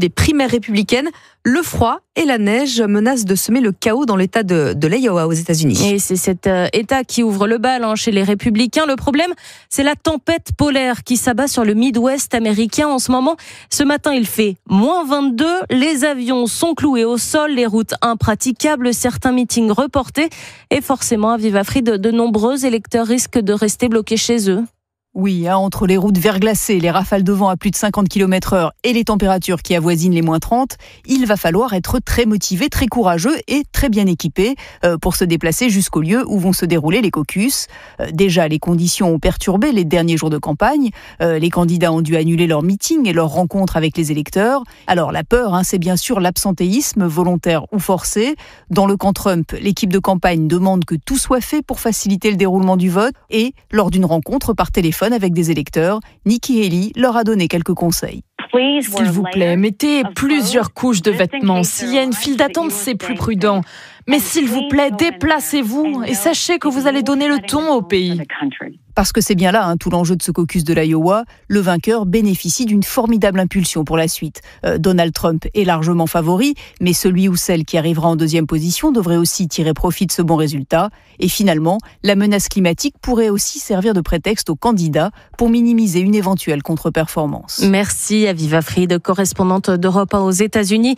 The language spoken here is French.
des primaires républicaines, le froid et la neige menacent de semer le chaos dans l'État de, l'Iowa aux États-Unis. Et c'est cet euh, État qui ouvre le bal hein, chez les républicains. Le problème, c'est la tempête polaire qui s'abat sur le Midwest américain en ce moment. Ce matin, il fait moins 22. Les avions sont cloués au sol, les routes impraticables, certains meetings reportés. Et forcément, à Viva de nombreux électeurs risquent de rester bloqués chez eux. Oui, hein, entre les routes verglacées, les rafales de vent à plus de 50 km heure et les températures qui avoisinent les moins 30, il va falloir être très motivé, très courageux et très bien équipé euh, pour se déplacer jusqu'au lieu où vont se dérouler les caucus. Euh, déjà, les conditions ont perturbé les derniers jours de campagne. Euh, les candidats ont dû annuler leurs meetings et leurs rencontres avec les électeurs. Alors, la peur, hein, c'est bien sûr l'absentéisme, volontaire ou forcé. Dans le camp Trump, l'équipe de campagne demande que tout soit fait pour faciliter le déroulement du vote et, lors d'une rencontre par téléphone, avec des électeurs, Nikki Haley leur a donné quelques conseils. S'il vous plaît, mettez plusieurs couches de vêtements. S'il y a une file d'attente, c'est plus prudent. Mais s'il vous plaît, déplacez-vous et sachez que vous allez donner le ton au pays. Parce que c'est bien là hein, tout l'enjeu de ce caucus de l'Iowa, le vainqueur bénéficie d'une formidable impulsion pour la suite. Euh, Donald Trump est largement favori, mais celui ou celle qui arrivera en deuxième position devrait aussi tirer profit de ce bon résultat. Et finalement, la menace climatique pourrait aussi servir de prétexte aux candidats pour minimiser une éventuelle contre-performance. Merci à Viva Fried, correspondante d'Europe aux États-Unis.